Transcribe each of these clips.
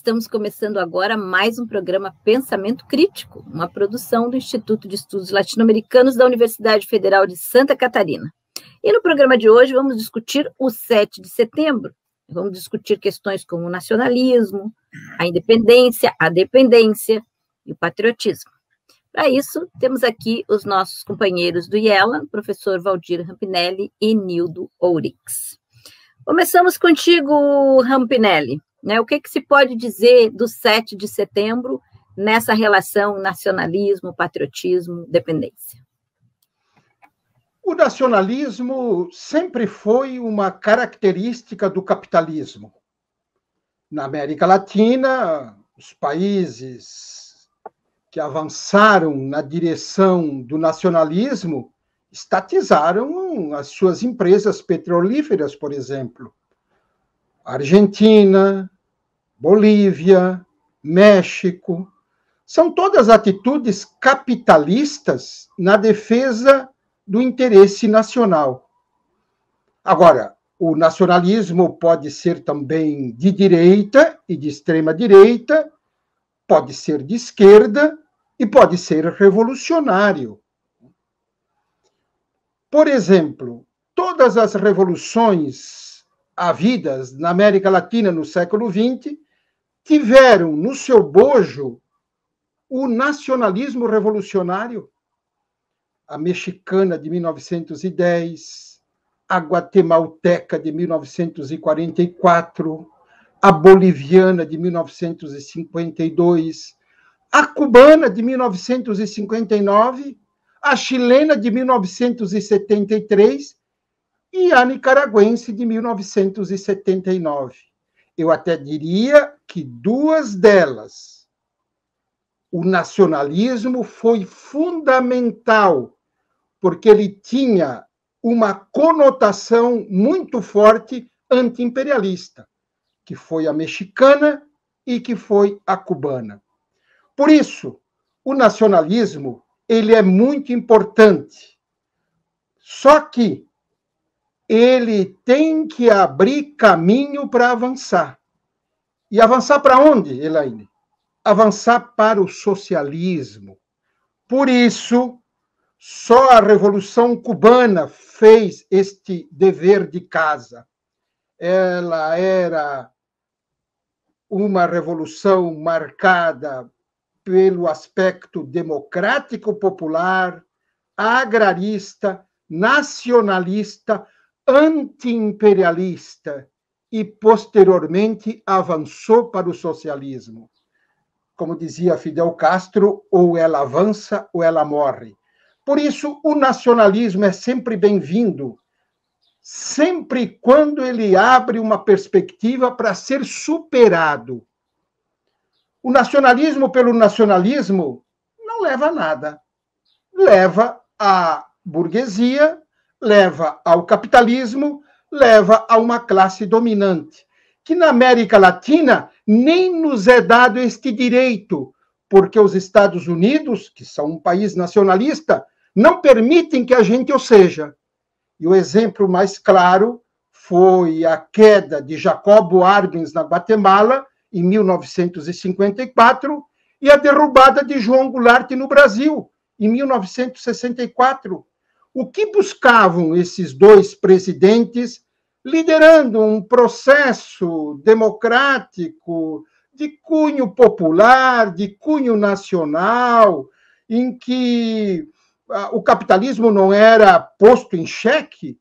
Estamos começando agora mais um programa Pensamento Crítico, uma produção do Instituto de Estudos Latino-Americanos da Universidade Federal de Santa Catarina. E no programa de hoje vamos discutir o 7 de setembro. Vamos discutir questões como o nacionalismo, a independência, a dependência e o patriotismo. Para isso, temos aqui os nossos companheiros do IELA, professor Valdir Rampinelli e Nildo Ourix. Começamos contigo, Rampinelli. Né? O que, que se pode dizer do 7 de setembro nessa relação nacionalismo, patriotismo, dependência? O nacionalismo sempre foi uma característica do capitalismo. Na América Latina, os países que avançaram na direção do nacionalismo estatizaram as suas empresas petrolíferas, por exemplo. Argentina, Bolívia, México. São todas atitudes capitalistas na defesa do interesse nacional. Agora, o nacionalismo pode ser também de direita e de extrema direita, pode ser de esquerda e pode ser revolucionário. Por exemplo, todas as revoluções havidas na América Latina no século XX, tiveram no seu bojo o nacionalismo revolucionário, a mexicana de 1910, a guatemalteca de 1944, a boliviana de 1952, a cubana de 1959, a chilena de 1973 e a Nicaragüense de 1979. Eu até diria que duas delas, o nacionalismo foi fundamental, porque ele tinha uma conotação muito forte antiimperialista, que foi a mexicana e que foi a cubana. Por isso, o nacionalismo ele é muito importante. Só que ele tem que abrir caminho para avançar. E avançar para onde, Elaine? Avançar para o socialismo. Por isso, só a Revolução Cubana fez este dever de casa. Ela era uma revolução marcada pelo aspecto democrático popular, agrarista, nacionalista, antiimperialista e posteriormente avançou para o socialismo. Como dizia Fidel Castro, ou ela avança ou ela morre. Por isso, o nacionalismo é sempre bem-vindo, sempre quando ele abre uma perspectiva para ser superado. O nacionalismo pelo nacionalismo não leva a nada. Leva a burguesia leva ao capitalismo, leva a uma classe dominante, que na América Latina nem nos é dado este direito, porque os Estados Unidos, que são um país nacionalista, não permitem que a gente o seja. E o exemplo mais claro foi a queda de Jacobo Arbenz na Guatemala, em 1954, e a derrubada de João Goulart no Brasil, em 1964 o que buscavam esses dois presidentes liderando um processo democrático de cunho popular, de cunho nacional, em que ah, o capitalismo não era posto em xeque,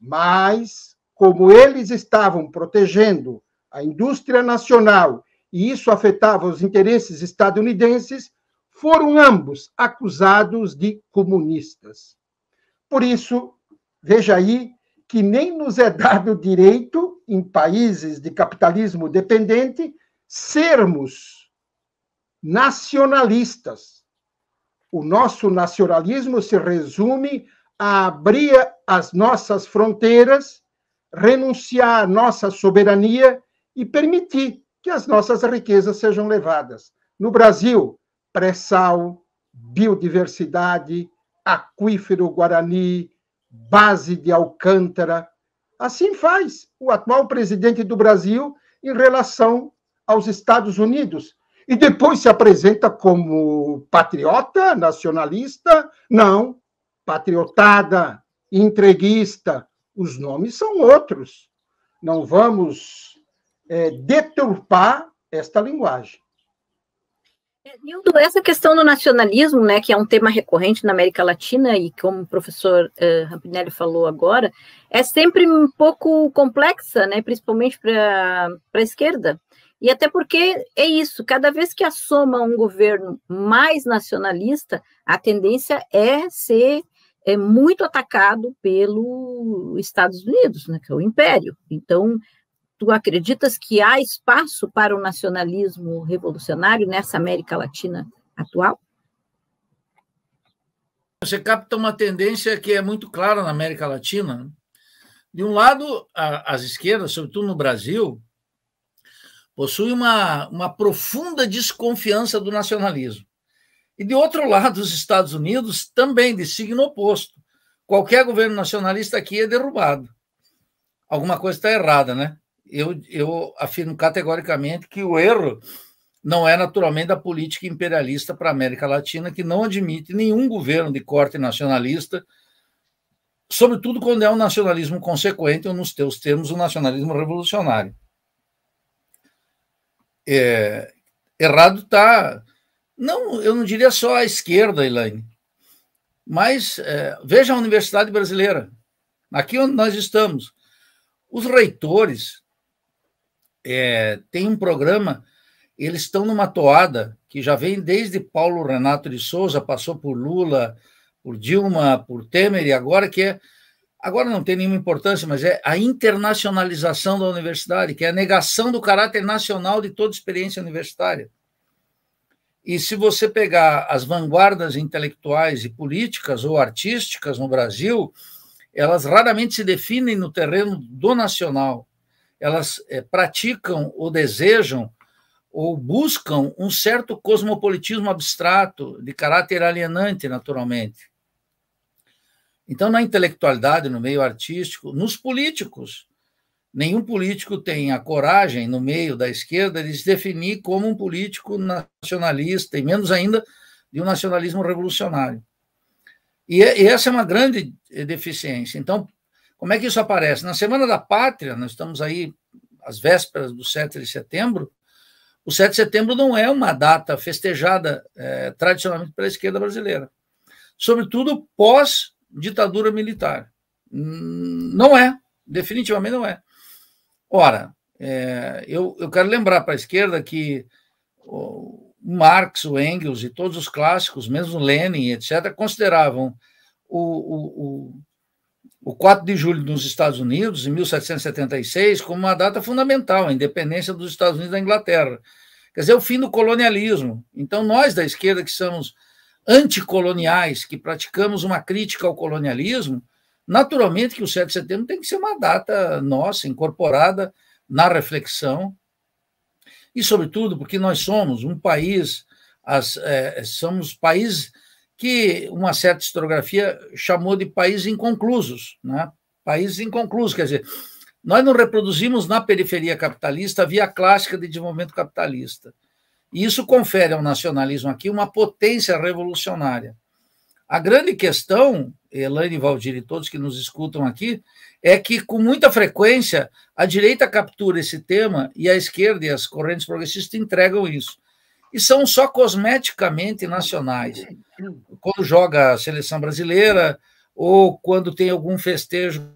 mas como eles estavam protegendo a indústria nacional e isso afetava os interesses estadunidenses, foram ambos acusados de comunistas. Por isso, veja aí que nem nos é dado direito, em países de capitalismo dependente, sermos nacionalistas. O nosso nacionalismo se resume a abrir as nossas fronteiras, renunciar à nossa soberania e permitir que as nossas riquezas sejam levadas. No Brasil, pré-sal, biodiversidade, aquífero Guarani, base de Alcântara. Assim faz o atual presidente do Brasil em relação aos Estados Unidos. E depois se apresenta como patriota, nacionalista? Não, patriotada, entreguista. Os nomes são outros. Não vamos é, deturpar esta linguagem. É, Nildo, essa questão do nacionalismo, né, que é um tema recorrente na América Latina e como o professor uh, Rampinelli falou agora, é sempre um pouco complexa, né, principalmente para a esquerda. E até porque é isso, cada vez que assoma um governo mais nacionalista, a tendência é ser é muito atacado pelos Estados Unidos, né, que é o império. Então, tu acreditas que há espaço para o nacionalismo revolucionário nessa América Latina atual? Você capta uma tendência que é muito clara na América Latina. De um lado, a, as esquerdas, sobretudo no Brasil, possuem uma, uma profunda desconfiança do nacionalismo. E de outro lado, os Estados Unidos também, de signo oposto. Qualquer governo nacionalista aqui é derrubado. Alguma coisa está errada, né? eu, eu afirmo categoricamente que o erro não é naturalmente da política imperialista para a América Latina, que não admite nenhum governo de corte nacionalista, sobretudo quando é um nacionalismo consequente, ou nos teus termos, um nacionalismo revolucionário. É, errado está. Não, eu não diria só a esquerda, Elaine, mas é, veja a Universidade Brasileira, aqui onde nós estamos. Os reitores é, tem um programa, eles estão numa toada que já vem desde Paulo Renato de Souza, passou por Lula, por Dilma, por Temer, e agora que é. Agora não tem nenhuma importância, mas é a internacionalização da universidade, que é a negação do caráter nacional de toda experiência universitária. E se você pegar as vanguardas intelectuais e políticas ou artísticas no Brasil, elas raramente se definem no terreno do nacional elas é, praticam ou desejam ou buscam um certo cosmopolitismo abstrato, de caráter alienante, naturalmente. Então, na intelectualidade, no meio artístico, nos políticos, nenhum político tem a coragem, no meio da esquerda, de se definir como um político nacionalista, e menos ainda de um nacionalismo revolucionário. E, é, essa é uma grande eh, deficiência. Então, como é que isso aparece? Na Semana da Pátria, nós estamos aí às vésperas do 7 de setembro, o 7 de setembro não é uma data festejada é, tradicionalmente pela esquerda brasileira, sobretudo pós-ditadura militar. Hum, não é, definitivamente não é. Ora, é, eu, eu quero lembrar para a esquerda que o Marx, o Engels e todos os clássicos, mesmo Lenin, etc., consideravam o, o, o o 4 de julho nos Estados Unidos, em 1776, como uma data fundamental, a independência dos Estados Unidos da Inglaterra. Quer dizer, é o fim do colonialismo. Então, nós da esquerda, que somos anticoloniais, que praticamos uma crítica ao colonialismo, naturalmente que o 7 de setembro tem que ser uma data nossa, incorporada na reflexão, e, sobretudo, porque nós somos um país, as, é, somos países que uma certa historiografia chamou de países inconclusos, né? Países inconclusos, quer dizer, nós não reproduzimos na periferia capitalista a via clássica de desenvolvimento capitalista. E isso confere ao nacionalismo aqui uma potência revolucionária. A grande questão, Elaine Valdir e todos que nos escutam aqui, é que, com muita frequência, a direita captura esse tema e a esquerda e as correntes progressistas entregam isso. E são só cosmeticamente nacionais quando joga a seleção brasileira ou quando tem algum festejo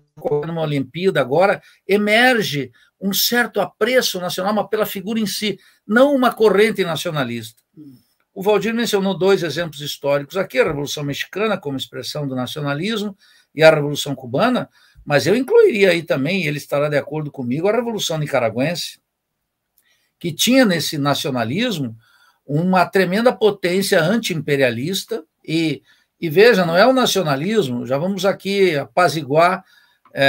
numa Olimpíada agora, emerge um certo apreço nacional, mas pela figura em si, não uma corrente nacionalista. O Valdir mencionou dois exemplos históricos aqui, a Revolução Mexicana como expressão do nacionalismo e a Revolução Cubana, mas eu incluiria aí também, ele estará de acordo comigo, a Revolução Nicaragüense, que tinha nesse nacionalismo uma tremenda potência anti-imperialista e, e veja, não é o nacionalismo, já vamos aqui apaziguar é,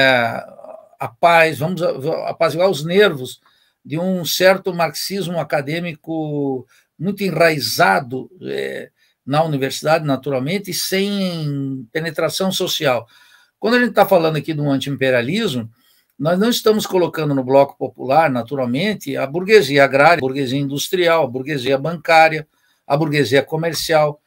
a paz, vamos apaziguar os nervos de um certo marxismo acadêmico muito enraizado é, na universidade, naturalmente, e sem penetração social. Quando a gente está falando aqui do anti-imperialismo, nós não estamos colocando no bloco popular, naturalmente, a burguesia agrária, a burguesia industrial, a burguesia bancária, a burguesia comercial.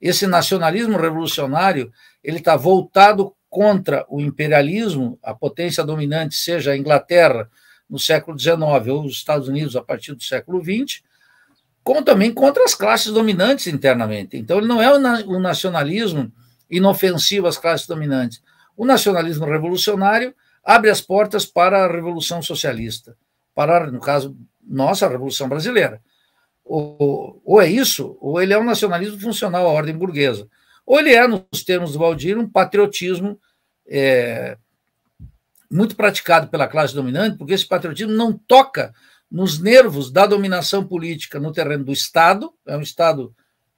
Esse nacionalismo revolucionário ele está voltado contra o imperialismo, a potência dominante, seja a Inglaterra no século XIX ou os Estados Unidos a partir do século XX, como também contra as classes dominantes internamente. Então, ele não é um nacionalismo inofensivo às classes dominantes. O nacionalismo revolucionário abre as portas para a Revolução Socialista, para, no caso, nossa Revolução Brasileira. Ou, ou é isso, ou ele é um nacionalismo funcional à ordem burguesa. Ou ele é, nos termos do Valdir, um patriotismo é, muito praticado pela classe dominante, porque esse patriotismo não toca nos nervos da dominação política no terreno do Estado, é um Estado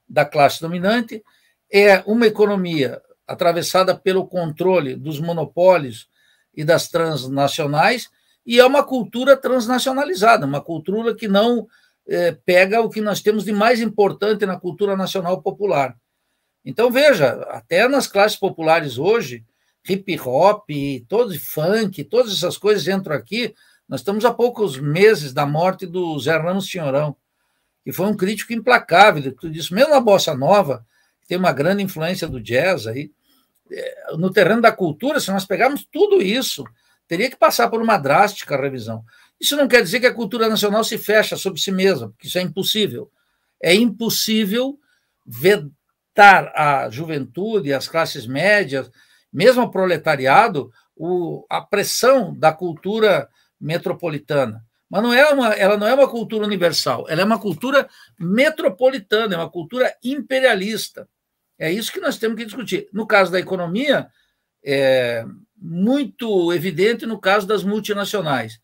da classe dominante, é uma economia atravessada pelo controle dos monopólios e das transnacionais, e é uma cultura transnacionalizada, uma cultura que não é, pega o que nós temos de mais importante na cultura nacional popular. Então, veja, até nas classes populares hoje, hip hop, todo funk, todas essas coisas entram aqui. Nós estamos há poucos meses da morte do Zé Ramos Senhorão, que foi um crítico implacável de tudo isso, mesmo na bossa nova, que tem uma grande influência do jazz aí. É, no terreno da cultura, se nós pegarmos tudo isso, teria que passar por uma drástica revisão. Isso não quer dizer que a cultura nacional se fecha sobre si mesma, porque isso é impossível. É impossível vetar a juventude, as classes médias, mesmo o proletariado, o, a pressão da cultura metropolitana. Mas não é uma, ela não é uma cultura universal, ela é uma cultura metropolitana, é uma cultura imperialista. É isso que nós temos que discutir. No caso da economia, é muito evidente no caso das multinacionais.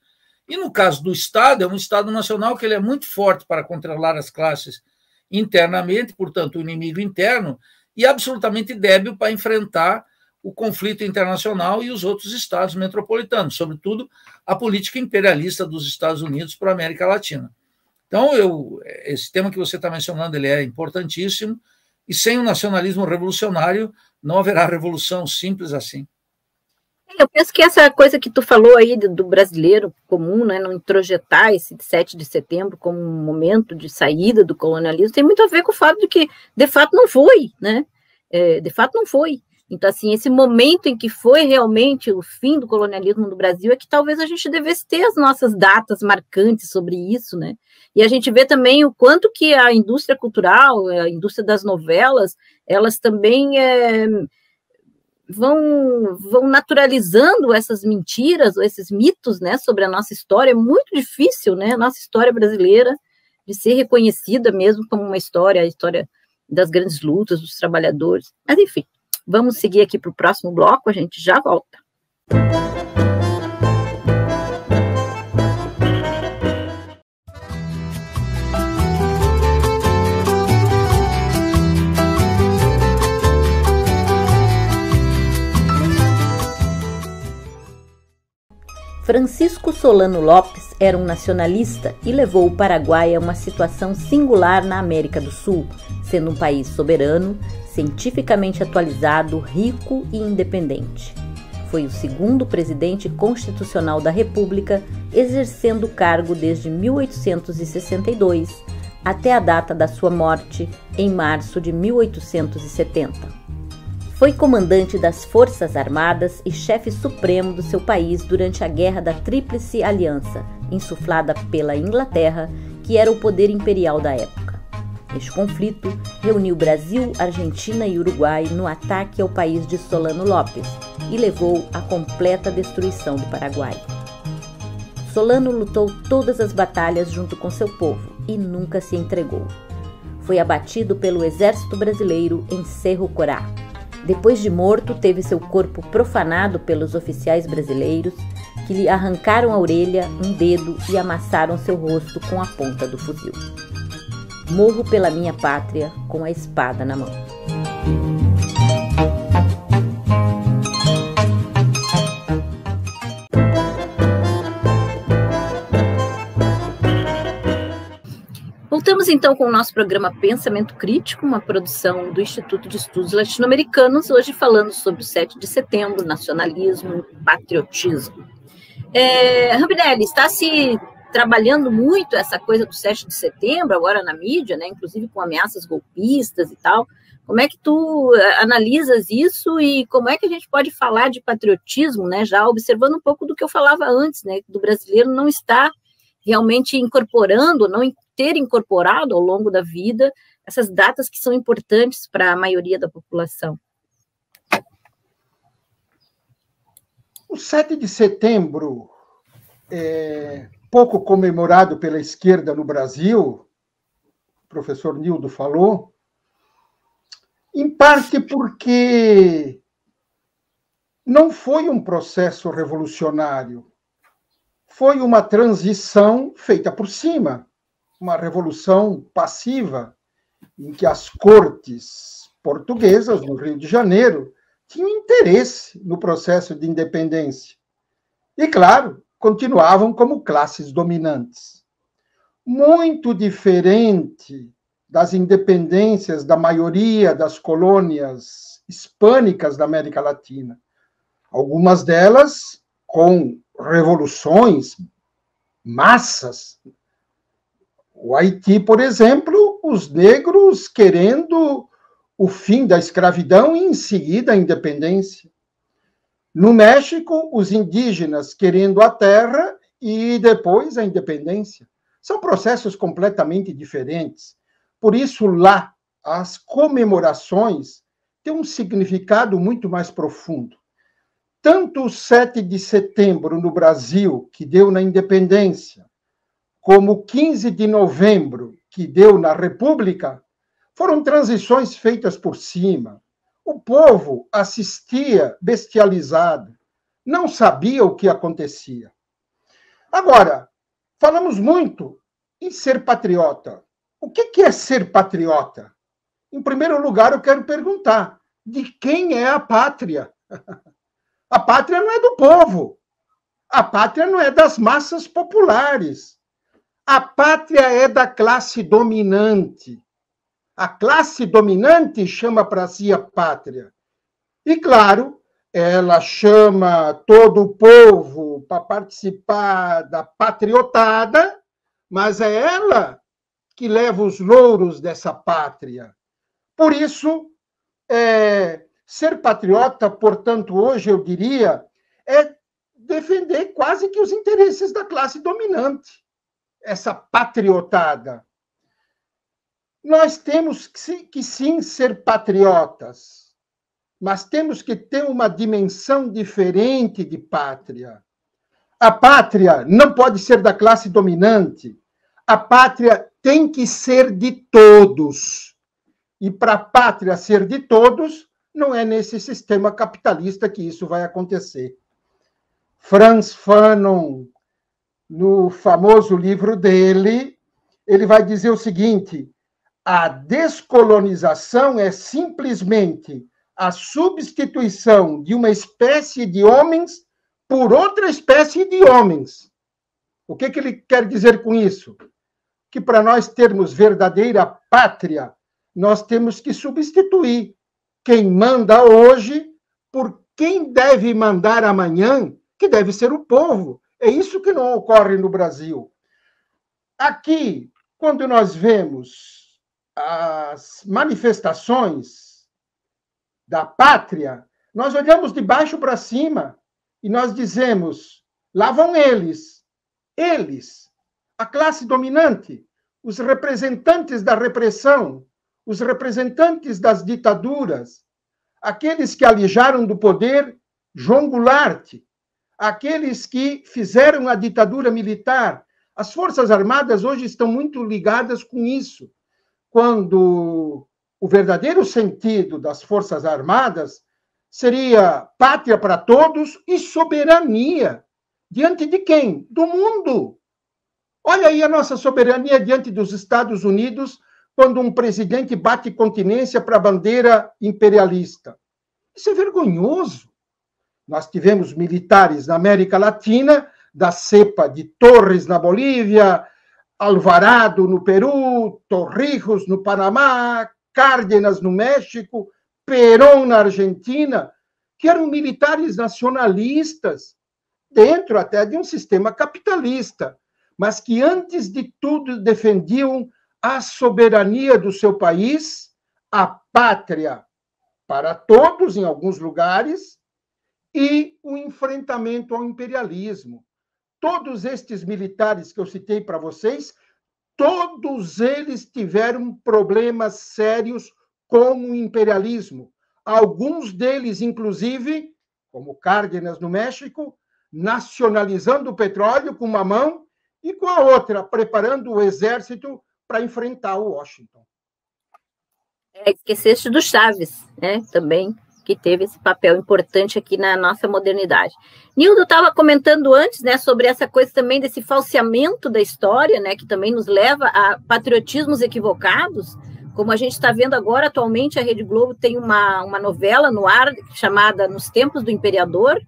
E no caso do Estado, é um Estado nacional que ele é muito forte para controlar as classes internamente, portanto, o inimigo interno, e absolutamente débil para enfrentar o conflito internacional e os outros estados metropolitanos, sobretudo a política imperialista dos Estados Unidos para a América Latina. Então, eu, esse tema que você está mencionando ele é importantíssimo. E sem o nacionalismo revolucionário, não haverá revolução simples assim. É, eu penso que essa coisa que tu falou aí do brasileiro comum, né, não introjetar esse 7 de setembro como um momento de saída do colonialismo, tem muito a ver com o fato de que, de fato, não foi, né? É, de fato, não foi. Então, assim, esse momento em que foi realmente o fim do colonialismo no Brasil é que talvez a gente devesse ter as nossas datas marcantes sobre isso, né? E a gente vê também o quanto que a indústria cultural, a indústria das novelas, elas também é, vão, vão naturalizando essas mentiras ou esses mitos, né, sobre a nossa história. É muito difícil, né, a nossa história brasileira de ser reconhecida mesmo como uma história, a história das grandes lutas dos trabalhadores. Mas, enfim. Vamos seguir aqui para o próximo bloco, a gente já volta. Francisco Solano Lopes era um nacionalista e levou o Paraguai a uma situação singular na América do Sul, sendo um país soberano, cientificamente atualizado, rico e independente. Foi o segundo presidente constitucional da República, exercendo o cargo desde 1862 até a data da sua morte, em março de 1870. Foi comandante das Forças Armadas e chefe supremo do seu país durante a Guerra da Tríplice Aliança, insuflada pela Inglaterra, que era o poder imperial da época. Este conflito reuniu Brasil, Argentina e Uruguai no ataque ao país de Solano Lopes e levou à completa destruição do Paraguai. Solano lutou todas as batalhas junto com seu povo e nunca se entregou. Foi abatido pelo exército brasileiro em Cerro Corá. Depois de morto, teve seu corpo profanado pelos oficiais brasileiros, que lhe arrancaram a orelha, um dedo e amassaram seu rosto com a ponta do fuzil morro pela minha pátria com a espada na mão. Voltamos então com o nosso programa Pensamento Crítico, uma produção do Instituto de Estudos Latino-Americanos, hoje falando sobre o 7 de setembro, nacionalismo, patriotismo. É, Rambinelli, está se trabalhando muito essa coisa do 7 de setembro, agora na mídia, né, inclusive com ameaças golpistas e tal. Como é que tu eh, analisas isso e como é que a gente pode falar de patriotismo, né, já observando um pouco do que eu falava antes, né, do brasileiro não estar realmente incorporando, não ter incorporado ao longo da vida essas datas que são importantes para a maioria da população. O 7 de setembro é, pouco comemorado pela esquerda no Brasil, o professor Nildo falou, em parte porque não foi um processo revolucionário, foi uma transição feita por cima, uma revolução passiva, em que as cortes portuguesas no Rio de Janeiro tinham interesse no processo de independência. E, claro, continuavam como classes dominantes. Muito diferente das independências da maioria das colônias hispânicas da América Latina. Algumas delas com revoluções, massas. O Haiti, por exemplo, os negros querendo o fim da escravidão e, em seguida, a independência. No México, os indígenas querendo a terra e depois a independência. São processos completamente diferentes. Por isso, lá, as comemorações têm um significado muito mais profundo. Tanto o 7 de setembro no Brasil, que deu na independência, como o 15 de novembro, que deu na República, foram transições feitas por cima, o povo assistia bestializado, não sabia o que acontecia. Agora, falamos muito em ser patriota. O que é ser patriota? Em primeiro lugar, eu quero perguntar: de quem é a pátria? A pátria não é do povo. A pátria não é das massas populares. A pátria é da classe dominante. A classe dominante chama para si a pátria. E, claro, ela chama todo o povo para participar da patriotada, mas é ela que leva os louros dessa pátria. Por isso, é, ser patriota, portanto, hoje eu diria, é defender quase que os interesses da classe dominante, essa patriotada. Nós temos que, que sim ser patriotas, mas temos que ter uma dimensão diferente de pátria. A pátria não pode ser da classe dominante. A pátria tem que ser de todos. E para a pátria ser de todos, não é nesse sistema capitalista que isso vai acontecer. Franz Fanon, no famoso livro dele, ele vai dizer o seguinte: a descolonização é simplesmente a substituição de uma espécie de homens por outra espécie de homens. O que, que ele quer dizer com isso? Que para nós termos verdadeira pátria, nós temos que substituir quem manda hoje por quem deve mandar amanhã, que deve ser o povo. É isso que não ocorre no Brasil. Aqui, quando nós vemos as manifestações da pátria, nós olhamos de baixo para cima e nós dizemos: lá vão eles, eles, a classe dominante, os representantes da repressão, os representantes das ditaduras, aqueles que alijaram do poder João Goulart, aqueles que fizeram a ditadura militar. As Forças Armadas hoje estão muito ligadas com isso quando o verdadeiro sentido das Forças Armadas seria pátria para todos e soberania. Diante de quem? Do mundo. Olha aí a nossa soberania diante dos Estados Unidos, quando um presidente bate continência para a bandeira imperialista. Isso é vergonhoso. Nós tivemos militares na América Latina, da cepa de Torres na Bolívia, Alvarado no Peru, Torrijos no Panamá, Cárdenas no México, Perón na Argentina, que eram militares nacionalistas, dentro até de um sistema capitalista, mas que antes de tudo defendiam a soberania do seu país, a pátria para todos em alguns lugares e o enfrentamento ao imperialismo todos estes militares que eu citei para vocês, todos eles tiveram problemas sérios com o imperialismo. Alguns deles, inclusive, como Cárdenas no México, nacionalizando o petróleo com uma mão e com a outra preparando o exército para enfrentar o Washington. É, esqueceste do Chaves, né? Também que teve esse papel importante aqui na nossa modernidade. Nildo estava comentando antes, né, sobre essa coisa também desse falseamento da história, né, que também nos leva a patriotismos equivocados, como a gente está vendo agora atualmente, a Rede Globo tem uma, uma novela no ar chamada Nos Tempos do Imperador,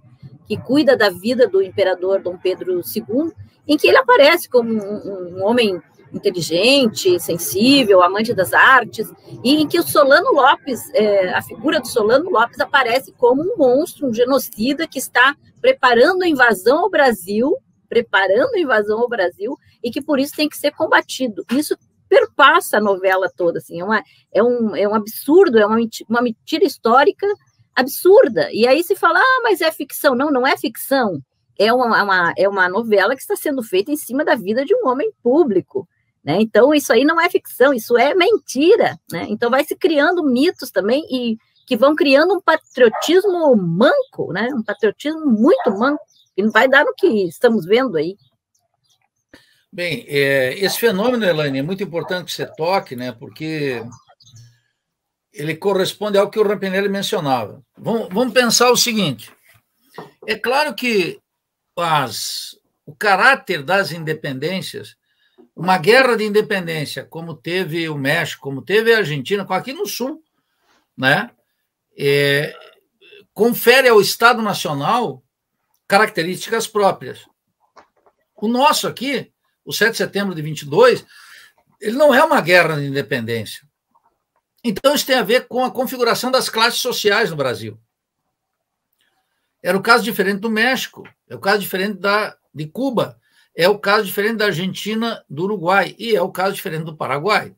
que cuida da vida do imperador Dom Pedro II, em que ele aparece como um, um homem inteligente, sensível, amante das artes, e em que o Solano Lopes, é, a figura do Solano Lopes aparece como um monstro, um genocida que está preparando a invasão ao Brasil, preparando a invasão ao Brasil, e que por isso tem que ser combatido. Isso perpassa a novela toda, assim, é, uma, é, um, é um absurdo, é uma mentira, uma mentira histórica absurda. E aí se fala, ah, mas é ficção. Não, não é ficção. É uma, uma, é uma novela que está sendo feita em cima da vida de um homem público. Né? Então, isso aí não é ficção, isso é mentira. Né? Então, vai se criando mitos também e que vão criando um patriotismo manco, né? um patriotismo muito manco, que não vai dar no que estamos vendo aí. Bem, é, esse fenômeno, Elaine, é muito importante que você toque, né? porque ele corresponde ao que o Rampinelli mencionava. Vamos, vamos pensar o seguinte: é claro que as, o caráter das independências uma guerra de independência, como teve o México, como teve a Argentina, aqui no Sul, né? É, confere ao Estado Nacional características próprias. O nosso aqui, o 7 de setembro de 22, ele não é uma guerra de independência. Então, isso tem a ver com a configuração das classes sociais no Brasil. Era o caso diferente do México, é o caso diferente da, de Cuba, é o caso diferente da Argentina, do Uruguai, e é o caso diferente do Paraguai.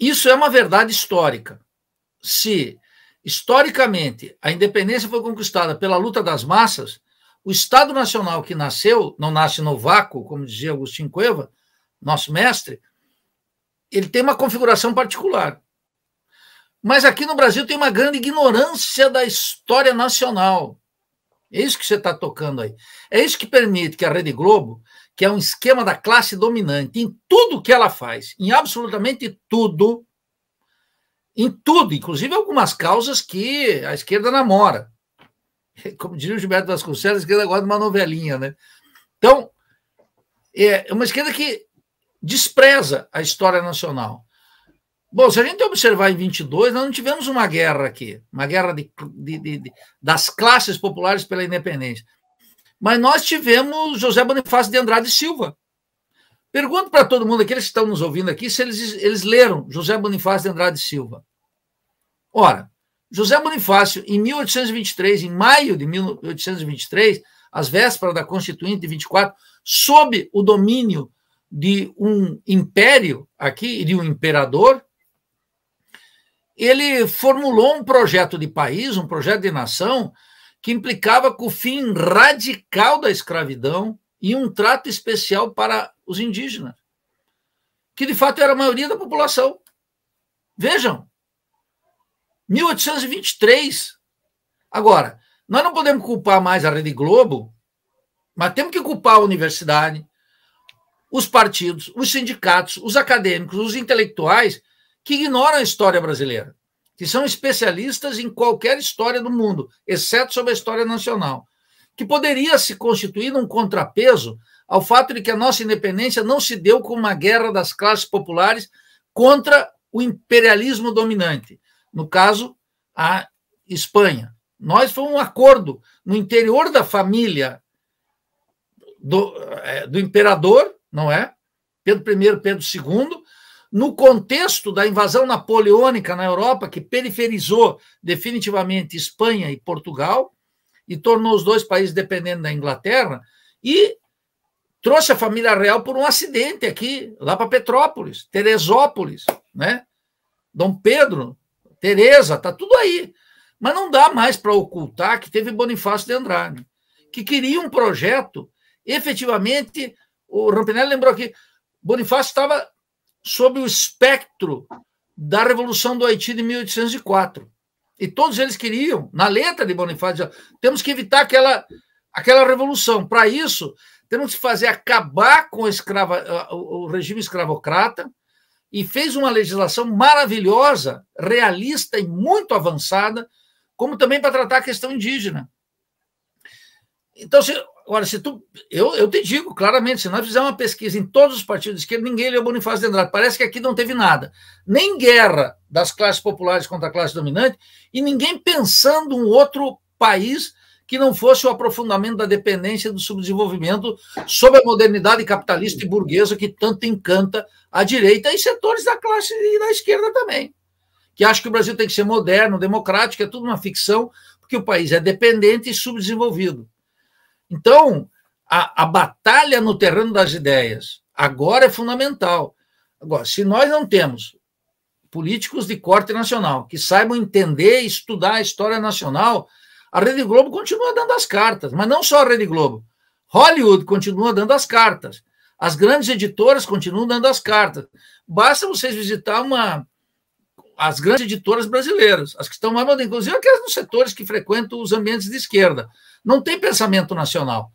Isso é uma verdade histórica. Se, historicamente, a independência foi conquistada pela luta das massas, o Estado Nacional que nasceu, não nasce no vácuo, como dizia Agostinho Cueva, nosso mestre, ele tem uma configuração particular. Mas aqui no Brasil tem uma grande ignorância da história nacional. É isso que você está tocando aí. É isso que permite que a Rede Globo, que é um esquema da classe dominante, em tudo que ela faz, em absolutamente tudo, em tudo, inclusive algumas causas que a esquerda namora. Como diria o Gilberto Vasconcelos, a esquerda gosta de uma novelinha, né? Então, é uma esquerda que despreza a história nacional. Bom, se a gente observar em 22, nós não tivemos uma guerra aqui, uma guerra de, de, de, das classes populares pela independência. Mas nós tivemos José Bonifácio de Andrade Silva. Pergunto para todo mundo, aqueles que estão nos ouvindo aqui, se eles, eles leram José Bonifácio de Andrade Silva. Ora, José Bonifácio, em 1823, em maio de 1823, às vésperas da Constituinte de 24, sob o domínio de um império aqui, de um imperador, ele formulou um projeto de país, um projeto de nação, que implicava com o fim radical da escravidão e um trato especial para os indígenas, que de fato era a maioria da população. Vejam, 1823. Agora, nós não podemos culpar mais a Rede Globo, mas temos que culpar a universidade, os partidos, os sindicatos, os acadêmicos, os intelectuais que ignoram a história brasileira, que são especialistas em qualquer história do mundo, exceto sobre a história nacional, que poderia se constituir um contrapeso ao fato de que a nossa independência não se deu com uma guerra das classes populares contra o imperialismo dominante, no caso, a Espanha. Nós foi um acordo no interior da família do, eh, do imperador, não é? Pedro I, Pedro II, no contexto da invasão napoleônica na Europa, que periferizou definitivamente Espanha e Portugal, e tornou os dois países dependentes da Inglaterra, e trouxe a família real por um acidente aqui, lá para Petrópolis, Teresópolis, né? Dom Pedro, Teresa, tá tudo aí. Mas não dá mais para ocultar que teve Bonifácio de Andrade, que queria um projeto, efetivamente, o Rampinelli lembrou aqui, Bonifácio estava sob o espectro da Revolução do Haiti de 1804. E todos eles queriam, na letra de Bonifácio, temos que evitar aquela, aquela revolução. Para isso, temos que fazer acabar com escrava, o regime escravocrata, e fez uma legislação maravilhosa, realista e muito avançada, como também para tratar a questão indígena. Então, se, Agora, se tu. Eu, eu te digo claramente, se nós fizermos uma pesquisa em todos os partidos de esquerda, ninguém leu Bonifácio de Andrade. Parece que aqui não teve nada. Nem guerra das classes populares contra a classe dominante, e ninguém pensando um outro país que não fosse o aprofundamento da dependência do subdesenvolvimento sob a modernidade capitalista e burguesa que tanto encanta a direita e setores da classe e da esquerda também. Que acha que o Brasil tem que ser moderno, democrático, é tudo uma ficção, porque o país é dependente e subdesenvolvido. Então, a, a batalha no terreno das ideias agora é fundamental. Agora, se nós não temos políticos de corte nacional que saibam entender e estudar a história nacional, a Rede Globo continua dando as cartas, mas não só a Rede Globo. Hollywood continua dando as cartas. As grandes editoras continuam dando as cartas. Basta vocês visitar uma as grandes editoras brasileiras, as que estão mais, inclusive aquelas nos setores que frequentam os ambientes de esquerda. Não tem pensamento nacional.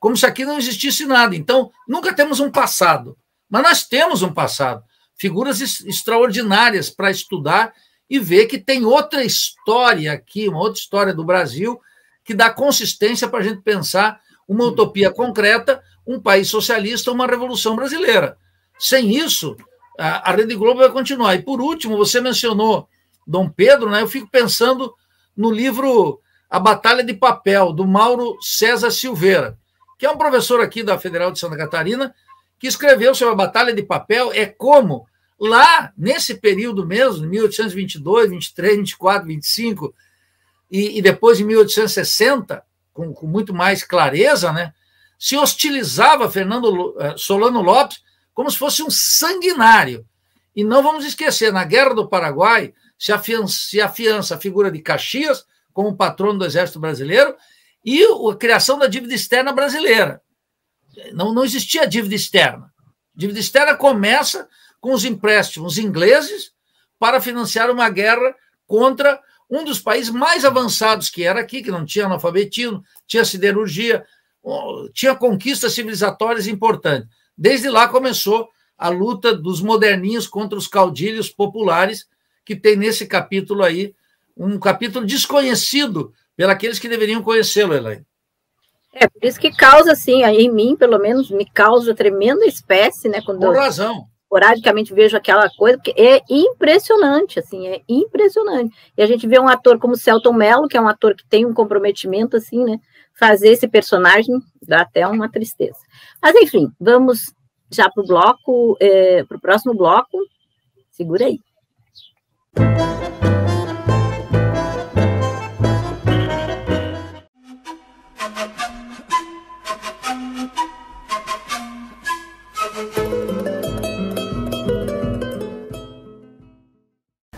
Como se aqui não existisse nada. Então, nunca temos um passado. Mas nós temos um passado. Figuras extraordinárias para estudar e ver que tem outra história aqui, uma outra história do Brasil, que dá consistência para a gente pensar uma utopia concreta, um país socialista, uma revolução brasileira. Sem isso, a, Rede Globo vai continuar. E por último, você mencionou Dom Pedro, né? Eu fico pensando no livro a Batalha de Papel, do Mauro César Silveira, que é um professor aqui da Federal de Santa Catarina, que escreveu sobre a Batalha de Papel, é como, lá, nesse período mesmo, 1822, 23, 24, 25, e, e depois em 1860, com, com muito mais clareza, né, se hostilizava Fernando eh, Solano Lopes como se fosse um sanguinário. E não vamos esquecer, na Guerra do Paraguai, se afiança, se afiança a figura de Caxias como patrono do Exército Brasileiro, e a criação da dívida externa brasileira. Não, não existia dívida externa. dívida externa começa com os empréstimos ingleses para financiar uma guerra contra um dos países mais avançados que era aqui, que não tinha analfabetismo, tinha siderurgia, tinha conquistas civilizatórias importantes. Desde lá começou a luta dos moderninhos contra os caudilhos populares, que tem nesse capítulo aí um capítulo desconhecido pelos que deveriam conhecê-lo, Elaine. É, por isso que causa, assim, em mim, pelo menos, me causa tremenda espécie, né? Quando Por razão. Esporadicamente vejo aquela coisa, porque é impressionante, assim, é impressionante. E a gente vê um ator como Celton Mello, que é um ator que tem um comprometimento, assim, né? Fazer esse personagem dá até uma tristeza. Mas, enfim, vamos já para o bloco, é, para o próximo bloco. Segura aí. Música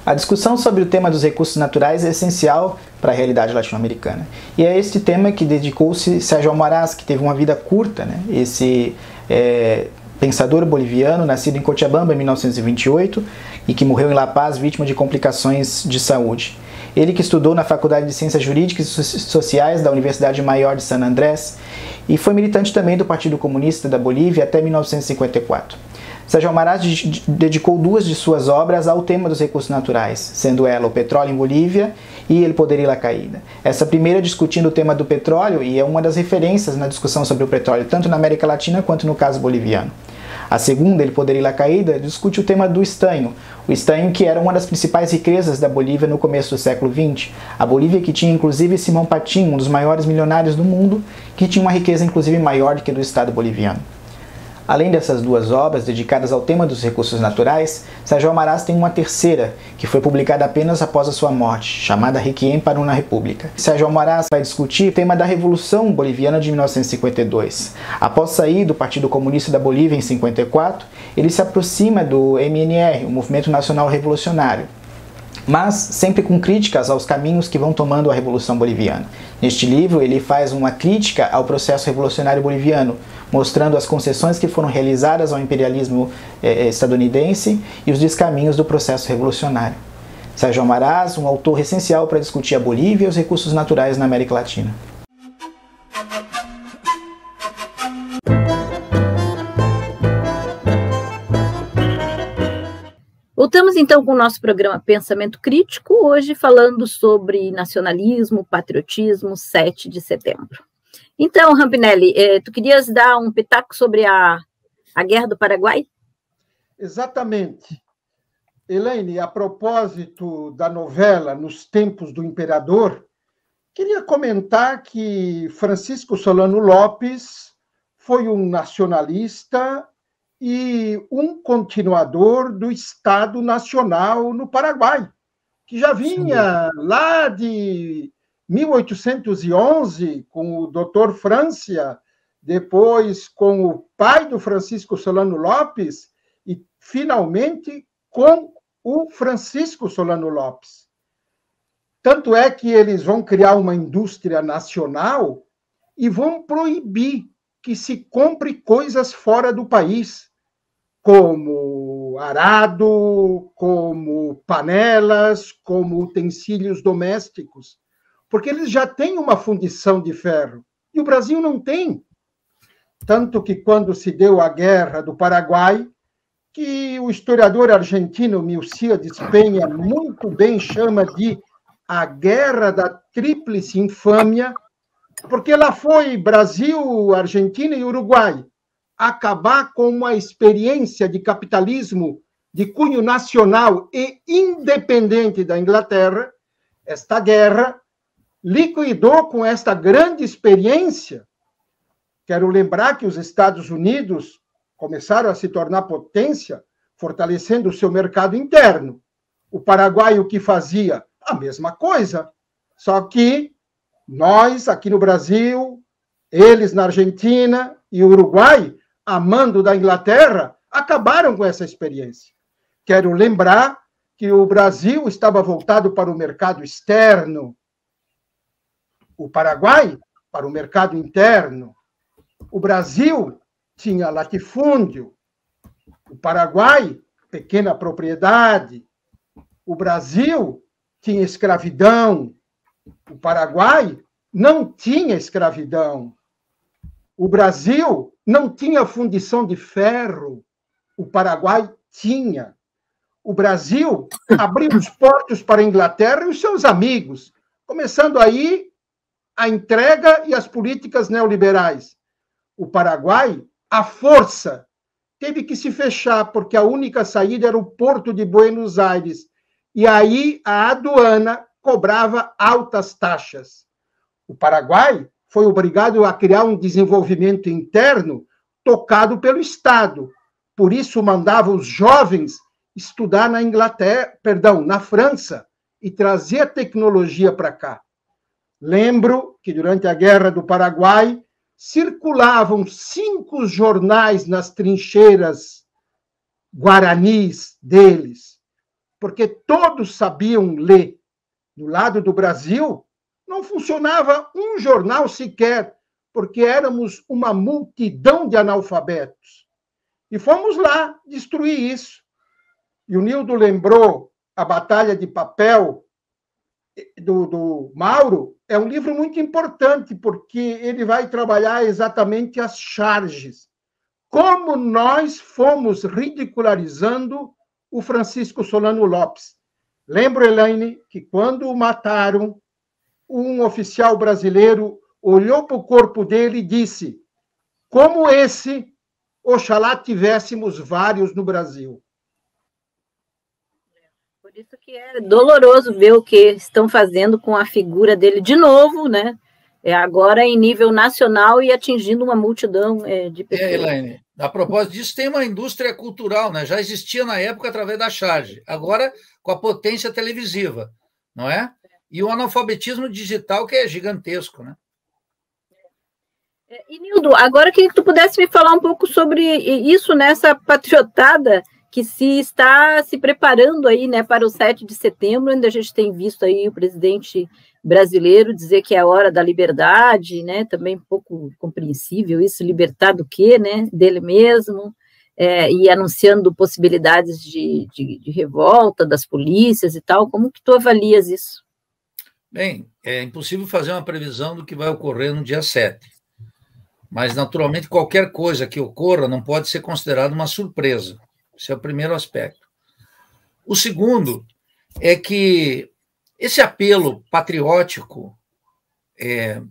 A discussão sobre o tema dos recursos naturais é essencial para a realidade latino-americana. E é este tema que dedicou-se Sérgio Almaraz, que teve uma vida curta, né? esse é, pensador boliviano, nascido em Cochabamba em 1928 e que morreu em La Paz vítima de complicações de saúde. Ele que estudou na Faculdade de Ciências Jurídicas e Sociais da Universidade Maior de San Andrés e foi militante também do Partido Comunista da Bolívia até 1954. Sérgio Almaraz dedicou duas de suas obras ao tema dos recursos naturais, sendo ela o petróleo em Bolívia e ele poderia la caída. Essa primeira discutindo o tema do petróleo e é uma das referências na discussão sobre o petróleo tanto na América Latina quanto no caso boliviano. A segunda, ele poderia la caída, discute o tema do estanho, o estanho que era uma das principais riquezas da Bolívia no começo do século XX. A Bolívia que tinha inclusive Simão Patim, um dos maiores milionários do mundo, que tinha uma riqueza inclusive maior do que a do Estado boliviano. Além dessas duas obras dedicadas ao tema dos recursos naturais, Sérgio Almaraz tem uma terceira, que foi publicada apenas após a sua morte, chamada Requiem para uma República. Sérgio Almaraz vai discutir o tema da Revolução Boliviana de 1952. Após sair do Partido Comunista da Bolívia em 54, ele se aproxima do MNR, o Movimento Nacional Revolucionário mas sempre com críticas aos caminhos que vão tomando a Revolução Boliviana. Neste livro, ele faz uma crítica ao processo revolucionário boliviano, mostrando as concessões que foram realizadas ao imperialismo eh, eh estadunidense e os descaminhos do processo revolucionário. Sérgio Amaraz, um autor essencial para discutir a Bolívia e os recursos naturais na América Latina. Voltamos então com o nosso programa Pensamento Crítico, hoje falando sobre nacionalismo, patriotismo, 7 de setembro. Então, Rampinelli, eh, tu querias dar um pitaco sobre a, a Guerra do Paraguai? Exatamente. Elaine, a propósito da novela Nos Tempos do Imperador, queria comentar que Francisco Solano Lopes foi um nacionalista e um continuador do Estado Nacional no Paraguai, que já vinha Sim. lá de 1811, com o Dr. Francia, depois com o pai do Francisco Solano Lopes e, finalmente, com o Francisco Solano Lopes. Tanto é que eles vão criar uma indústria nacional e vão proibir que se compre coisas fora do país, como arado, como panelas, como utensílios domésticos porque eles já têm uma fundição de ferro e o Brasil não tem. Tanto que quando se deu a guerra do Paraguai, que o historiador argentino Milciades Penha muito bem chama de a guerra da tríplice infâmia, porque lá foi Brasil, Argentina e Uruguai acabar com uma experiência de capitalismo de cunho nacional e independente da Inglaterra, esta guerra liquidou com esta grande experiência. Quero lembrar que os Estados Unidos começaram a se tornar potência, fortalecendo o seu mercado interno. O Paraguai o que fazia? A mesma coisa, só que nós aqui no Brasil, eles na Argentina e o Uruguai, amando da Inglaterra, acabaram com essa experiência. Quero lembrar que o Brasil estava voltado para o mercado externo, o Paraguai para o mercado interno. O Brasil tinha latifúndio, o Paraguai, pequena propriedade. O Brasil tinha escravidão, o Paraguai não tinha escravidão. O Brasil não tinha fundição de ferro, o Paraguai tinha. O Brasil abriu os portos para a Inglaterra e os seus amigos, começando aí a entrega e as políticas neoliberais. O Paraguai, à força, teve que se fechar, porque a única saída era o porto de Buenos Aires. E aí a aduana cobrava altas taxas. O Paraguai foi obrigado a criar um desenvolvimento interno tocado pelo Estado. Por isso mandava os jovens estudar na Inglaterra, perdão, na França e trazer a tecnologia para cá. Lembro que durante a Guerra do Paraguai circulavam cinco jornais nas trincheiras guaranis deles, porque todos sabiam ler. Do lado do Brasil, não funcionava um jornal sequer, porque éramos uma multidão de analfabetos. E fomos lá destruir isso. E o Nildo lembrou a Batalha de Papel, do, do Mauro é um livro muito importante, porque ele vai trabalhar exatamente as charges. Como nós fomos ridicularizando o Francisco Solano Lopes. Lembro, Elaine, que quando o mataram, um oficial brasileiro olhou para o corpo dele e disse: Como esse, oxalá tivéssemos vários no Brasil. Por isso que é doloroso ver o que estão fazendo com a figura dele de novo, né? É agora em nível nacional e atingindo uma multidão é, de pessoas. É, Elaine, a propósito disso, tem uma indústria cultural, né? Já existia na época através da charge, agora com a potência televisiva, não é? E o analfabetismo digital que é gigantesco, né? É, e Nildo, agora queria que tu pudesse me falar um pouco sobre isso nessa né? patriotada que se está se preparando aí, né, para o 7 de setembro, ainda a gente tem visto aí o presidente brasileiro dizer que é a hora da liberdade, né, também um pouco compreensível isso, libertar do quê, né, dele mesmo, é, e anunciando possibilidades de, de, de revolta das polícias e tal, como que tu avalias isso? Bem, é impossível fazer uma previsão do que vai ocorrer no dia 7. Mas, naturalmente, qualquer coisa que ocorra não pode ser considerada uma surpresa. Esse é o primeiro aspecto. O segundo é que esse apelo patriótico, é,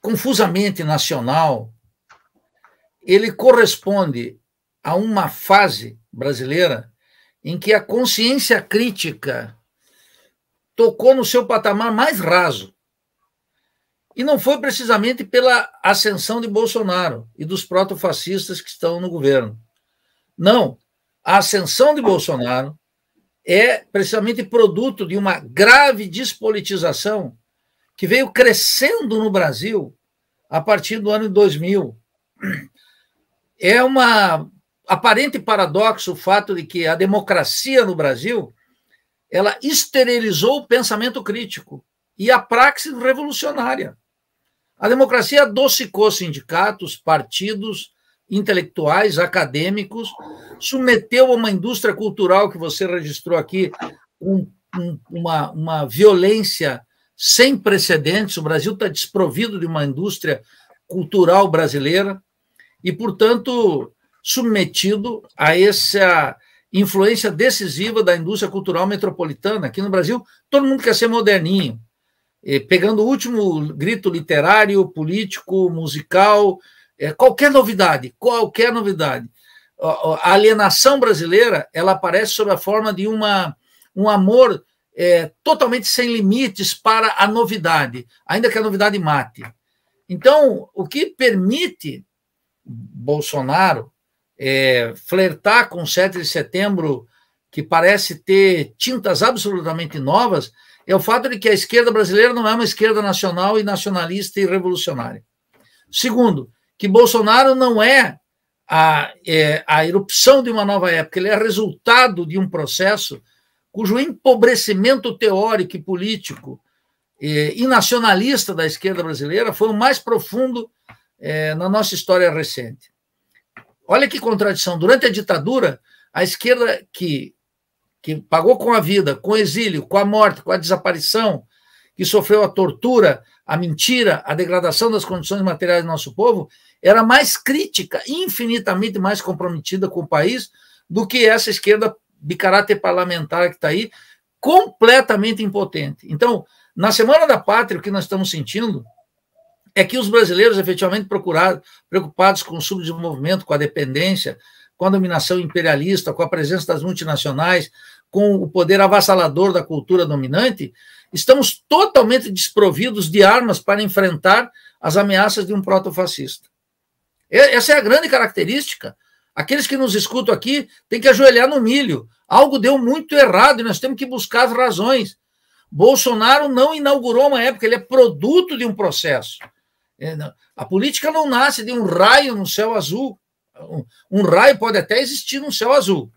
confusamente nacional, ele corresponde a uma fase brasileira em que a consciência crítica tocou no seu patamar mais raso. E não foi precisamente pela ascensão de Bolsonaro e dos protofascistas que estão no governo. Não. A ascensão de Bolsonaro é precisamente produto de uma grave despolitização que veio crescendo no Brasil a partir do ano 2000. É uma aparente paradoxo o fato de que a democracia no Brasil ela esterilizou o pensamento crítico e a praxis revolucionária. A democracia adocicou sindicatos, partidos, intelectuais, acadêmicos, submeteu a uma indústria cultural que você registrou aqui um, um, uma, uma violência sem precedentes. O Brasil está desprovido de uma indústria cultural brasileira e, portanto, submetido a essa influência decisiva da indústria cultural metropolitana. Aqui no Brasil, todo mundo quer ser moderninho, pegando o último grito literário, político, musical, é, qualquer novidade, qualquer novidade. A alienação brasileira ela aparece sob a forma de uma, um amor é, totalmente sem limites para a novidade, ainda que a novidade mate. Então, o que permite Bolsonaro é, flertar com o 7 de setembro, que parece ter tintas absolutamente novas, é o fato de que a esquerda brasileira não é uma esquerda nacional e nacionalista e revolucionária. Segundo, que Bolsonaro não é a, é a erupção de uma nova época, ele é resultado de um processo cujo empobrecimento teórico e político é, e nacionalista da esquerda brasileira foi o mais profundo é, na nossa história recente. Olha que contradição. Durante a ditadura, a esquerda que, que pagou com a vida, com o exílio, com a morte, com a desaparição, que sofreu a tortura, a mentira, a degradação das condições materiais do nosso povo, era mais crítica, infinitamente mais comprometida com o país do que essa esquerda de caráter parlamentar que está aí, completamente impotente. Então, na Semana da Pátria, o que nós estamos sentindo é que os brasileiros efetivamente procurados, preocupados com o subdesenvolvimento, com a dependência, com a dominação imperialista, com a presença das multinacionais, com o poder avassalador da cultura dominante, estamos totalmente desprovidos de armas para enfrentar as ameaças de um protofascista. Essa é a grande característica. Aqueles que nos escutam aqui têm que ajoelhar no milho. Algo deu muito errado e nós temos que buscar as razões. Bolsonaro não inaugurou uma época, ele é produto de um processo. É, a política não nasce de um raio no céu azul. Um, raio pode até existir no céu azul,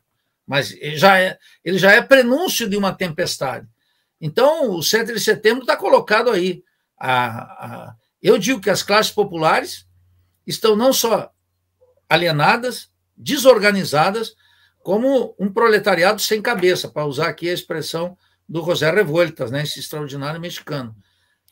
mas ele já é, ele já é prenúncio de uma tempestade. Então, o 7 de setembro está colocado aí. A, a, eu digo que as classes populares estão não só alienadas, desorganizadas, como um proletariado sem cabeça, para usar aqui a expressão do José Revoltas, né, esse extraordinário mexicano.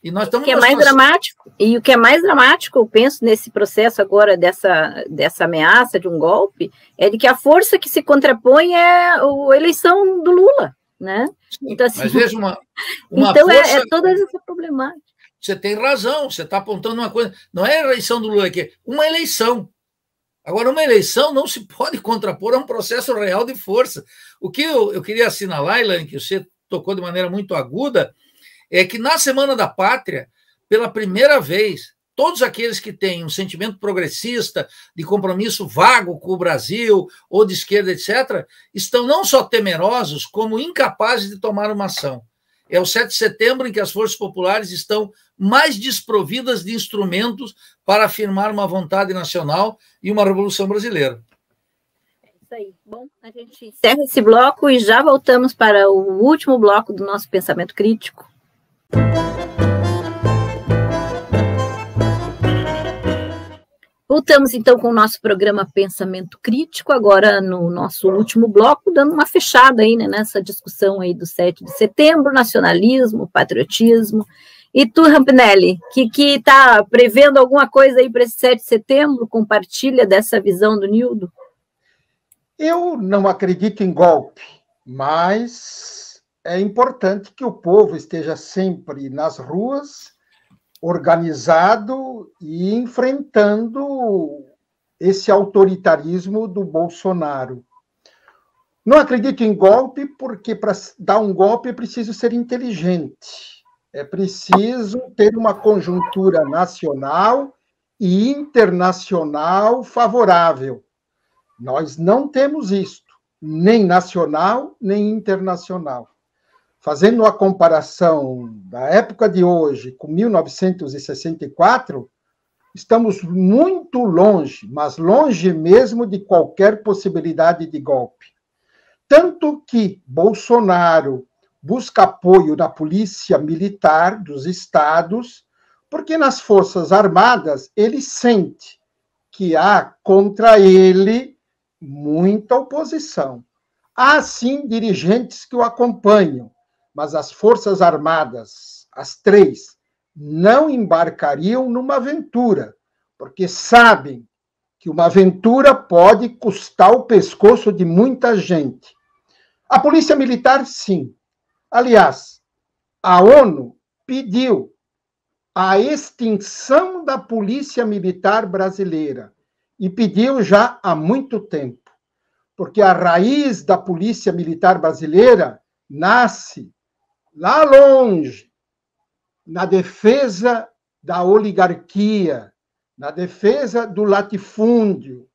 E nós estamos o que é mais dramático, e o que é mais dramático, eu penso nesse processo agora dessa, dessa ameaça de um golpe, é de que a força que se contrapõe é a eleição do Lula. Né? Então, assim, Mas veja uma, uma então força... é, é toda essa problemática. Você tem razão, você está apontando uma coisa. Não é a eleição do Lula aqui, uma eleição. Agora, uma eleição não se pode contrapor a um processo real de força. O que eu, eu queria assinalar, Ilan, que você tocou de maneira muito aguda, é que na Semana da Pátria, pela primeira vez, todos aqueles que têm um sentimento progressista, de compromisso vago com o Brasil, ou de esquerda, etc., estão não só temerosos, como incapazes de tomar uma ação. É o 7 de setembro em que as forças populares estão mais desprovidas de instrumentos para afirmar uma vontade nacional e uma revolução brasileira. É isso aí. Bom, a gente encerra esse bloco e já voltamos para o último bloco do nosso pensamento crítico. Voltamos então com o nosso programa Pensamento Crítico, agora no nosso último bloco, dando uma fechada aí né, nessa discussão aí do 7 de setembro, nacionalismo, patriotismo. E tu, Rampinelli, que está prevendo alguma coisa aí para esse 7 de setembro, compartilha dessa visão do Nildo? Eu não acredito em golpe, mas é importante que o povo esteja sempre nas ruas organizado e enfrentando esse autoritarismo do Bolsonaro. Não acredito em golpe, porque para dar um golpe é preciso ser inteligente, é preciso ter uma conjuntura nacional e internacional favorável. Nós não temos isto, nem nacional, nem internacional fazendo uma comparação da época de hoje com 1964, estamos muito longe, mas longe mesmo de qualquer possibilidade de golpe. Tanto que Bolsonaro busca apoio da polícia militar dos estados, porque nas Forças Armadas ele sente que há contra ele muita oposição. Há sim dirigentes que o acompanham, mas as Forças Armadas, as três, não embarcariam numa aventura, porque sabem que uma aventura pode custar o pescoço de muita gente. A Polícia Militar, sim. Aliás, a ONU pediu a extinção da Polícia Militar Brasileira e pediu já há muito tempo, porque a raiz da Polícia Militar Brasileira nasce lá longe, na defesa da oligarquia, na defesa do latifúndio,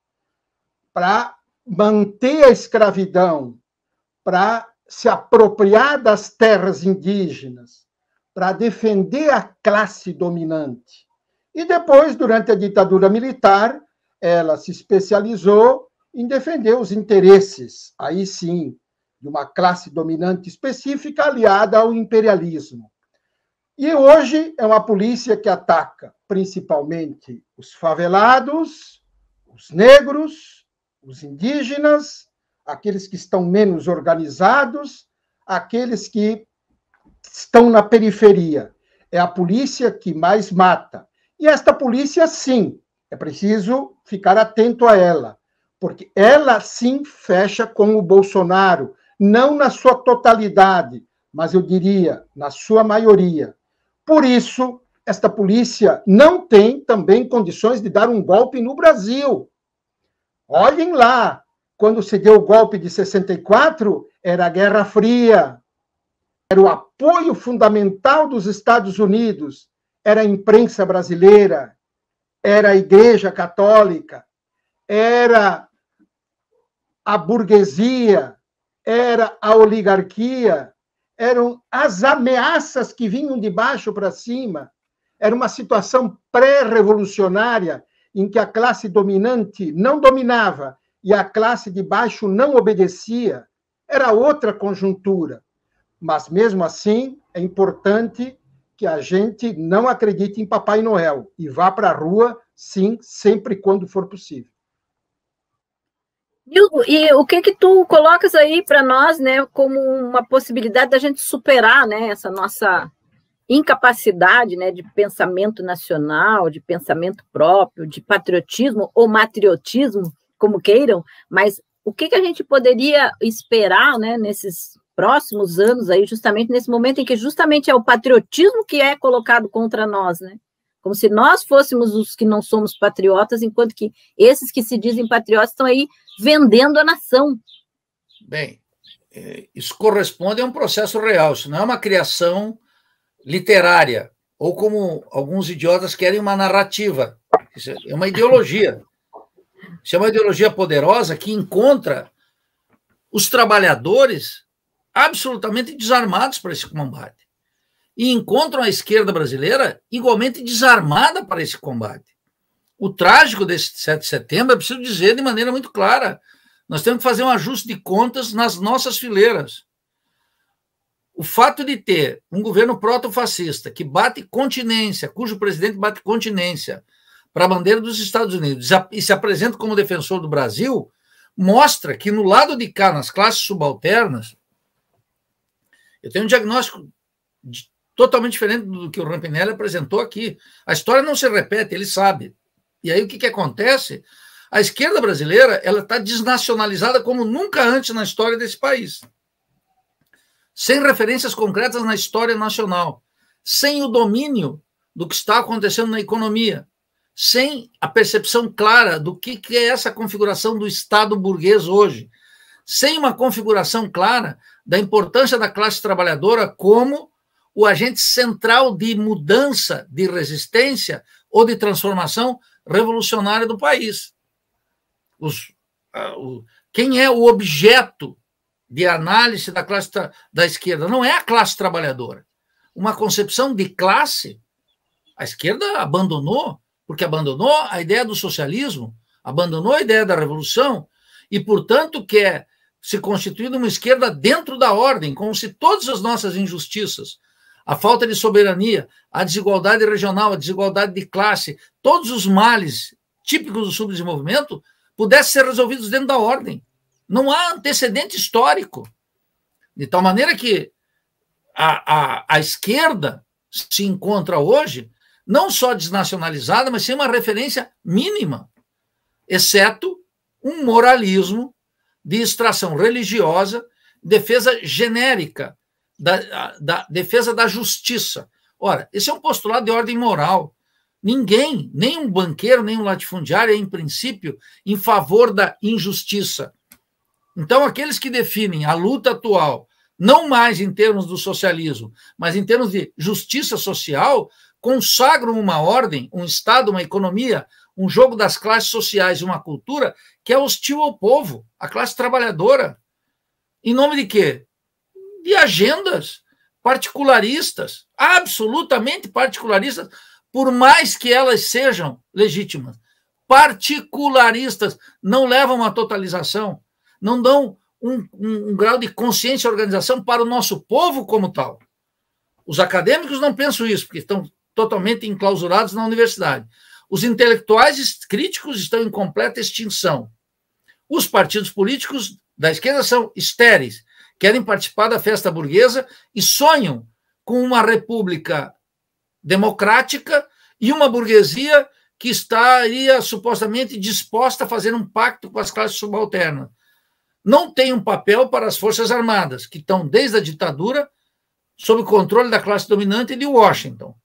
para manter a escravidão, para se apropriar das terras indígenas, para defender a classe dominante. E depois, durante a ditadura militar, ela se especializou em defender os interesses, aí sim, de uma classe dominante específica aliada ao imperialismo. E hoje é uma polícia que ataca principalmente os favelados, os negros, os indígenas, aqueles que estão menos organizados, aqueles que estão na periferia. É a polícia que mais mata. E esta polícia, sim, é preciso ficar atento a ela, porque ela sim fecha com o Bolsonaro, não na sua totalidade, mas eu diria na sua maioria. Por isso, esta polícia não tem também condições de dar um golpe no Brasil. Olhem lá, quando se deu o golpe de 64, era a Guerra Fria, era o apoio fundamental dos Estados Unidos, era a imprensa brasileira, era a Igreja Católica, era a burguesia, era a oligarquia, eram as ameaças que vinham de baixo para cima. Era uma situação pré-revolucionária em que a classe dominante não dominava e a classe de baixo não obedecia. Era outra conjuntura. Mas, mesmo assim, é importante que a gente não acredite em Papai Noel e vá para a rua, sim, sempre quando for possível. E, o que que tu colocas aí para nós, né, como uma possibilidade da gente superar, né, essa nossa incapacidade, né, de pensamento nacional, de pensamento próprio, de patriotismo ou matriotismo, como queiram, mas o que que a gente poderia esperar, né, nesses próximos anos aí, justamente nesse momento em que justamente é o patriotismo que é colocado contra nós, né? como se nós fôssemos os que não somos patriotas, enquanto que esses que se dizem patriotas estão aí vendendo a nação. Bem, é, isso corresponde a um processo real, isso não é uma criação literária, ou como alguns idiotas querem, uma narrativa. Isso é, é uma ideologia. Isso é uma ideologia poderosa que encontra os trabalhadores absolutamente desarmados para esse combate e encontram a esquerda brasileira igualmente desarmada para esse combate. O trágico desse 7 de setembro, é preciso dizer de maneira muito clara, nós temos que fazer um ajuste de contas nas nossas fileiras. O fato de ter um governo proto-fascista que bate continência, cujo presidente bate continência para a bandeira dos Estados Unidos e se apresenta como defensor do Brasil, mostra que no lado de cá, nas classes subalternas, eu tenho um diagnóstico totalmente diferente do que o Rampinelli apresentou aqui. A história não se repete, ele sabe. E aí o que, que acontece? A esquerda brasileira ela está desnacionalizada como nunca antes na história desse país. Sem referências concretas na história nacional, sem o domínio do que está acontecendo na economia, sem a percepção clara do que, que é essa configuração do Estado burguês hoje, sem uma configuração clara da importância da classe trabalhadora como o agente central de mudança, de resistência ou de transformação revolucionária do país. Os, uh, o, quem é o objeto de análise da classe da esquerda? Não é a classe trabalhadora. Uma concepção de classe, a esquerda abandonou, porque abandonou a ideia do socialismo, abandonou a ideia da revolução, e, portanto, quer se constituir uma esquerda dentro da ordem, como se todas as nossas injustiças, a falta de soberania, a desigualdade regional, a desigualdade de classe, todos os males típicos do subdesenvolvimento pudessem ser resolvidos dentro da ordem. Não há antecedente histórico. De tal maneira que a, a, a esquerda se encontra hoje não só desnacionalizada, mas sem uma referência mínima, exceto um moralismo de extração religiosa, defesa genérica da, da defesa da justiça. Ora, esse é um postulado de ordem moral. Ninguém, nem um banqueiro, nem um latifundiário, é, em princípio, em favor da injustiça. Então, aqueles que definem a luta atual, não mais em termos do socialismo, mas em termos de justiça social, consagram uma ordem, um Estado, uma economia, um jogo das classes sociais e uma cultura que é hostil ao povo, à classe trabalhadora. Em nome de quê? de agendas particularistas, absolutamente particularistas, por mais que elas sejam legítimas. Particularistas não levam uma totalização, não dão um, um, um grau de consciência e organização para o nosso povo como tal. Os acadêmicos não pensam isso, porque estão totalmente enclausurados na universidade. Os intelectuais críticos estão em completa extinção. Os partidos políticos da esquerda são estéreis querem participar da festa burguesa e sonham com uma república democrática e uma burguesia que estaria supostamente disposta a fazer um pacto com as classes subalternas. Não tem um papel para as Forças Armadas, que estão desde a ditadura sob controle da classe dominante de Washington.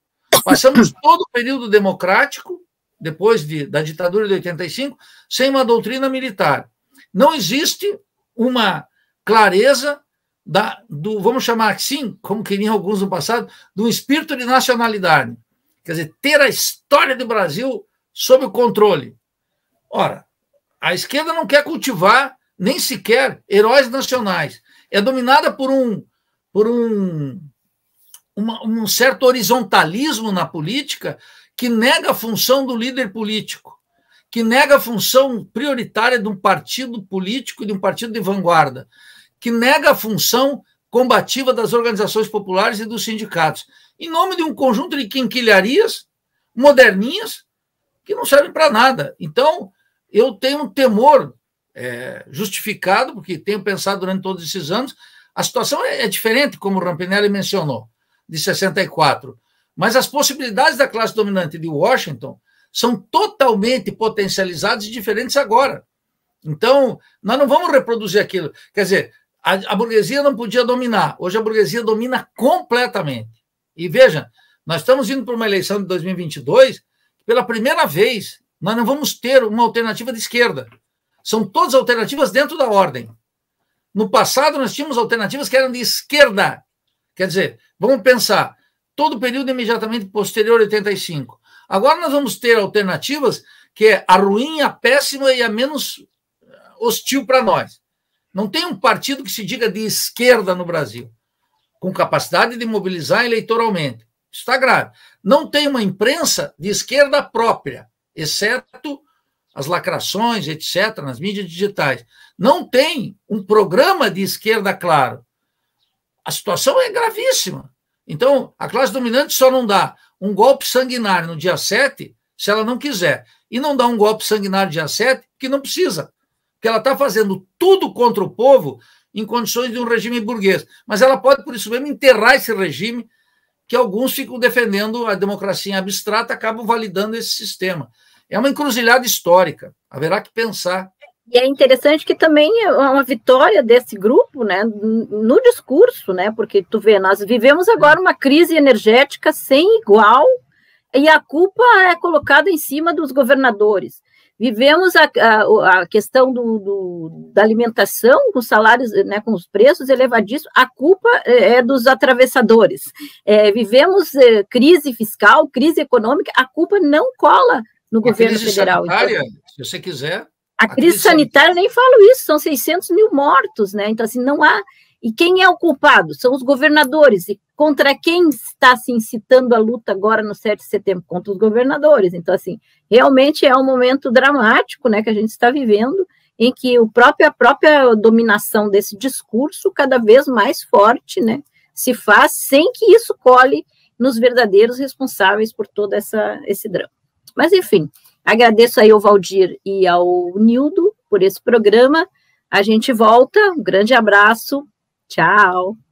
Passamos todo o período democrático, depois de, da ditadura de 85, sem uma doutrina militar. Não existe uma clareza da, do, vamos chamar assim, como queriam alguns no passado, do espírito de nacionalidade. Quer dizer, ter a história do Brasil sob o controle. Ora, a esquerda não quer cultivar nem sequer heróis nacionais. É dominada por um por um, uma, um certo horizontalismo na política que nega a função do líder político, que nega a função prioritária de um partido político, de um partido de vanguarda que nega a função combativa das organizações populares e dos sindicatos, em nome de um conjunto de quinquilharias moderninhas que não servem para nada. Então, eu tenho um temor é, justificado, porque tenho pensado durante todos esses anos, a situação é, é diferente, como o Rampinelli mencionou, de 64, mas as possibilidades da classe dominante de Washington são totalmente potencializadas e diferentes agora. Então, nós não vamos reproduzir aquilo. Quer dizer, a, a burguesia não podia dominar. Hoje a burguesia domina completamente. E veja, nós estamos indo para uma eleição de 2022 pela primeira vez, nós não vamos ter uma alternativa de esquerda. São todas alternativas dentro da ordem. No passado, nós tínhamos alternativas que eram de esquerda. Quer dizer, vamos pensar, todo o período imediatamente posterior a 85. Agora nós vamos ter alternativas que é a ruim, a péssima e a menos hostil para nós. Não tem um partido que se diga de esquerda no Brasil, com capacidade de mobilizar eleitoralmente. Isso está grave. Não tem uma imprensa de esquerda própria, exceto as lacrações, etc., nas mídias digitais. Não tem um programa de esquerda claro. A situação é gravíssima. Então, a classe dominante só não dá um golpe sanguinário no dia 7 se ela não quiser. E não dá um golpe sanguinário no dia 7 que não precisa que ela está fazendo tudo contra o povo em condições de um regime burguês. Mas ela pode, por isso mesmo, enterrar esse regime que alguns ficam defendendo a democracia abstrata, acabam validando esse sistema. É uma encruzilhada histórica, haverá que pensar. E é interessante que também é uma vitória desse grupo, né, no discurso, né, porque tu vê, nós vivemos agora uma crise energética sem igual, e a culpa é colocada em cima dos governadores. Vivemos a, a, a questão do, do, da alimentação, com salários, né, com os preços elevadíssimos, a culpa é, é dos atravessadores. É, vivemos é, crise fiscal, crise econômica, a culpa não cola no a governo federal. Então. Sanitária, então, se você quiser. A, crise, sanitária, sanitária, nem falo isso, são 600 mil mortos, né? Então, assim, não há. E quem é o culpado? São os governadores. E contra quem está se incitando a luta agora no 7 de setembro? Contra os governadores. Então, assim, realmente é um momento dramático, né, que a gente está vivendo, em que o próprio, a própria dominação desse discurso, cada vez mais forte, né, se faz sem que isso colhe nos verdadeiros responsáveis por todo essa, esse drama. Mas, enfim, agradeço aí ao Valdir e ao Nildo por esse programa. A gente volta. Um grande abraço. Tchau.